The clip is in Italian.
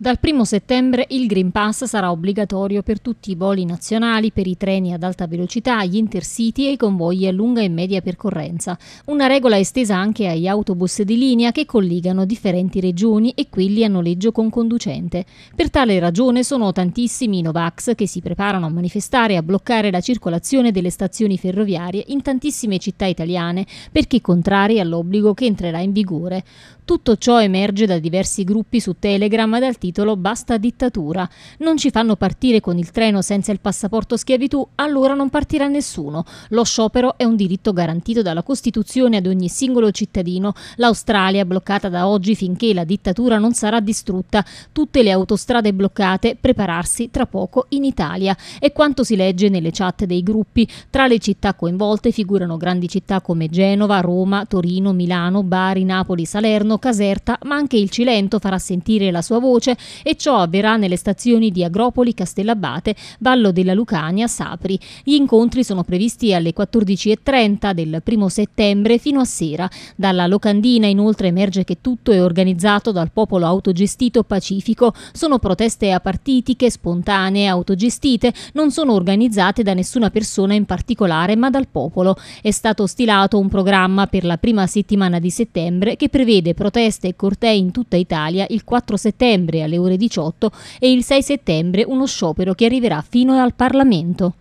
Dal 1 settembre il Green Pass sarà obbligatorio per tutti i voli nazionali, per i treni ad alta velocità, gli intercity e i convogli a lunga e media percorrenza. Una regola estesa anche agli autobus di linea che collegano differenti regioni e quelli a noleggio con conducente. Per tale ragione sono tantissimi i Novax che si preparano a manifestare e a bloccare la circolazione delle stazioni ferroviarie in tantissime città italiane perché contrari all'obbligo che entrerà in vigore. Tutto ciò emerge da diversi gruppi su Telegram e dal team titolo Basta dittatura. Non ci fanno partire con il treno senza il passaporto schiavitù, allora non partirà nessuno. Lo sciopero è un diritto garantito dalla Costituzione ad ogni singolo cittadino. L'Australia bloccata da oggi finché la dittatura non sarà distrutta. Tutte le autostrade bloccate, prepararsi tra poco in Italia. È quanto si legge nelle chat dei gruppi. Tra le città coinvolte figurano grandi città come Genova, Roma, Torino, Milano, Bari, Napoli, Salerno, Caserta, ma anche il Cilento farà sentire la sua voce e ciò avverrà nelle stazioni di Agropoli, Castellabate, Vallo della Lucania, Sapri. Gli incontri sono previsti alle 14.30 del 1 settembre fino a sera. Dalla locandina inoltre emerge che tutto è organizzato dal popolo autogestito pacifico. Sono proteste apartitiche, spontanee, autogestite, non sono organizzate da nessuna persona in particolare ma dal popolo. È stato stilato un programma per la prima settimana di settembre che prevede proteste e cortei in tutta Italia il 4 settembre alle ore 18 e il 6 settembre uno sciopero che arriverà fino al Parlamento.